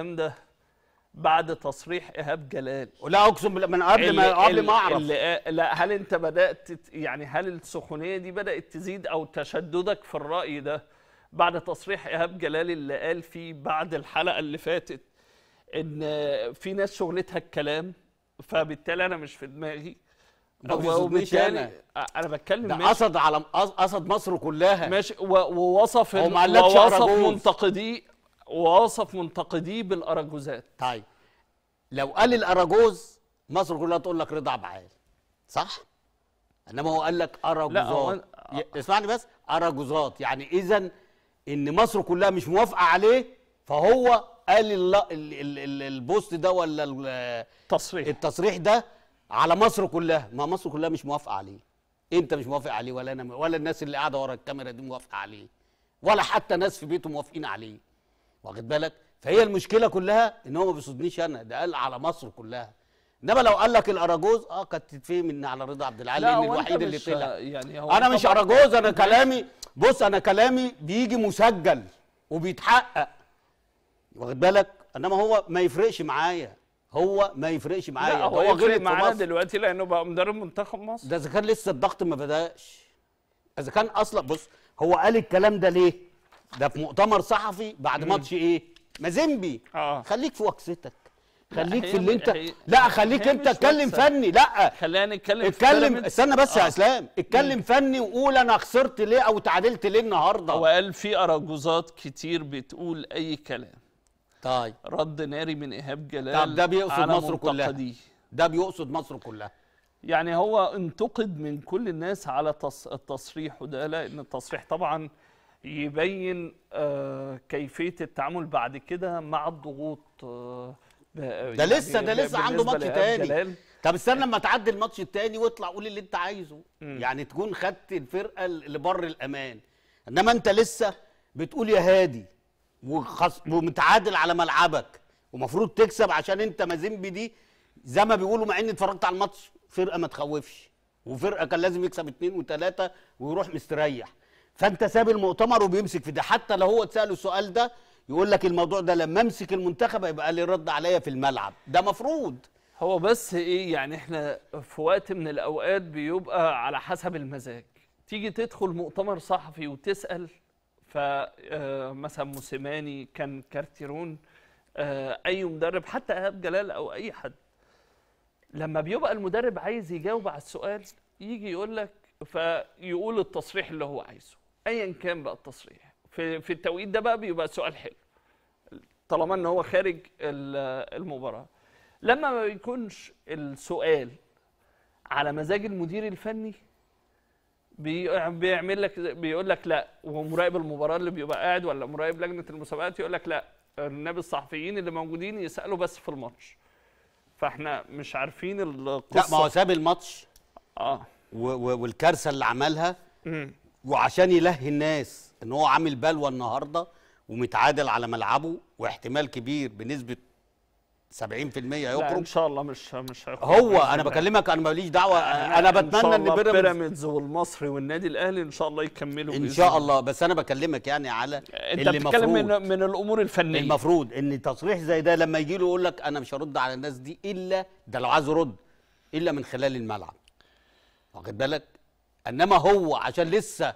الكلام ده بعد تصريح ايهاب جلال لا اقسم بالله من قبل ما قبل ما اعرف لا هل انت بدات يعني هل السخونيه دي بدات تزيد او تشددك في الراي ده بعد تصريح ايهاب جلال اللي قال فيه بعد الحلقه اللي فاتت ان في ناس شغلتها الكلام فبالتالي انا مش في دماغي وبالتالي أنا. انا بتكلم ده ماشي. قصد على قصد مصر كلها ماشي ووصف ووصف منتقديه ووصف منتقديه بالاراجوزات طيب لو قال الاراجوز مصر كلها تقول لك رضا عبعال صح انما هو قال لك اراجوزات أ... اسمعني بس اراجوزات يعني اذا ان مصر كلها مش موافقه عليه فهو قال ال ال ال ال البوست ده ولا التصريح التصريح ده على مصر كلها ما مصر كلها مش موافقه عليه انت مش موافق عليه ولا انا ولا الناس اللي قاعده ورا الكاميرا دي موافقه عليه ولا حتى ناس في بيته موافقين عليه واخد بالك فهي المشكله كلها ان هو ما بيصدنيش انا ده قال على مصر كلها انما لو قال لك الاراجوز اه كانت تتفهم ان على رضا عبد العال ان الوحيد اللي طلع يعني انا مش اراجوز انا كلامي بص انا كلامي بيجي مسجل وبيتحقق واخد بالك انما هو ما يفرقش معايا هو ما يفرقش معايا هو, هو غلط معاه دلوقتي لانه بقى مدرب منتخب مصر ده اذا كان لسه الضغط ما بداش اذا كان اصلا بص هو قال الكلام ده ليه ده في مؤتمر صحفي بعد ماتش ايه مازيمبي آه. خليك في وقصتك خليك في اللي انت لا خليك انت اتكلم فني لا خلينا نتكلم اتكلم استنى بس آه. يا اسلام اتكلم مم. فني وقول انا خسرت ليه او تعادلت ليه النهارده هو قال في اراجوزات كتير بتقول اي كلام طيب رد ناري من ايهاب جلال طب ده بيقصد مصر كلها دي. ده بيقصد مصر كلها يعني هو انتقد من كل الناس على التصريح وده لان التصريح طبعا يبين آه، كيفيه التعامل بعد كده مع الضغوط آه، ده يعني لسه ده لسه عنده ماتش تاني طب استنى لما تعدي الماتش التاني واطلع قول اللي انت عايزه م. يعني تكون خدت الفرقه اللي بر الامان انما انت لسه بتقول يا هادي وخص... ومتعادل على ملعبك ومفروض تكسب عشان انت مازيمبي دي زي ما بيقولوا مع اني اتفرجت على الماتش فرقه ما تخوفش وفرقه كان لازم يكسب اتنين وتلاته ويروح مستريح فانت ساب المؤتمر وبيمسك في ده حتى لو هو اتساله السؤال ده يقول لك الموضوع ده لما امسك المنتخب يبقى لي رد عليا في الملعب ده مفروض هو بس ايه يعني احنا في وقت من الاوقات بيبقى على حسب المزاج تيجي تدخل مؤتمر صحفي وتسال فمثلا آه، موسيماني كان كارتيرون آه، اي مدرب حتى ايهاب جلال او اي حد لما بيبقى المدرب عايز يجاوب على السؤال يجي يقول لك فيقول التصريح اللي هو عايزه ايا كان بقى التصريح في في التوقيت ده بقى بيبقى سؤال حلو طالما ان هو خارج المباراه لما ما بيكونش السؤال على مزاج المدير الفني بيعمل لك بيقول لك لا ومراقب المباراه اللي بيبقى قاعد ولا مراقب لجنه المسابقات يقول لك لا النبي الصحفيين اللي موجودين يسالوا بس في الماتش فاحنا مش عارفين القصه لا ما هو ساب الماتش اه والكارثه اللي عملها وعشان يلهي الناس ان هو عامل بلوى النهارده ومتعادل على ملعبه واحتمال كبير بنسبه 70% هيخرج ان شاء الله مش مش هيخرج هو انا بكلمك انا ماليش دعوه انا, أنا بتمنى ان بيراميدز والمصري والنادي الاهلي ان شاء الله يكملوا ان شاء الله بس انا بكلمك يعني على انت اللي بتتكلم من, من الامور الفنيه المفروض ان تصريح زي ده لما يجي له يقول لك انا مش هرد على الناس دي الا ده لو عايز يرد الا من خلال الملعب واخد بالك انما هو عشان لسه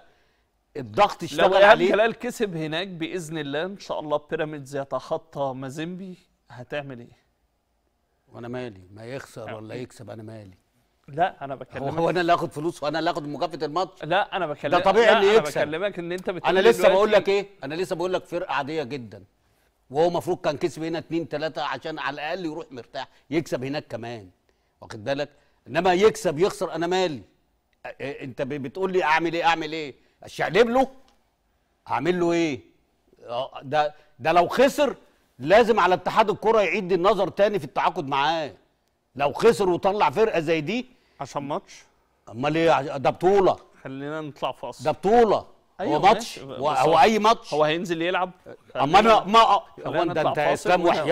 الضغط اشتغل عليه لو عليه الهلال كسب هناك باذن الله ان شاء الله بيراميدز يتخطى مازيمبي هتعمل ايه؟ وانا مالي ما يخسر ولا يكسب انا مالي لا انا بكلمك هو انا اللي اخد فلوس وانا اللي اخد مكافاه الماتش لا انا بكلمك ده طبيعي ان يكسب انا بكلمك ان انت انا لسه بقول لك ايه انا لسه بقول لك فرقه عاديه جدا وهو المفروض كان كسب هنا 2 3 عشان على الاقل يروح مرتاح يكسب هناك كمان واخد بالك انما يكسب يخسر انا مالي إيه، انت بتقول لي اعمل ايه اعمل ايه اشقلب له اعمل له ايه آه، ده ده لو خسر لازم على اتحاد الكره يعيد النظر تاني في التعاقد معاه لو خسر وطلع فرقه زي دي عشان ماتش امال ايه ده بطوله خلينا نطلع فاصل ده بطوله أيوة هو ماتش هو اي ماتش هو هينزل يلعب امال ما هو انت انت اسلام وحياه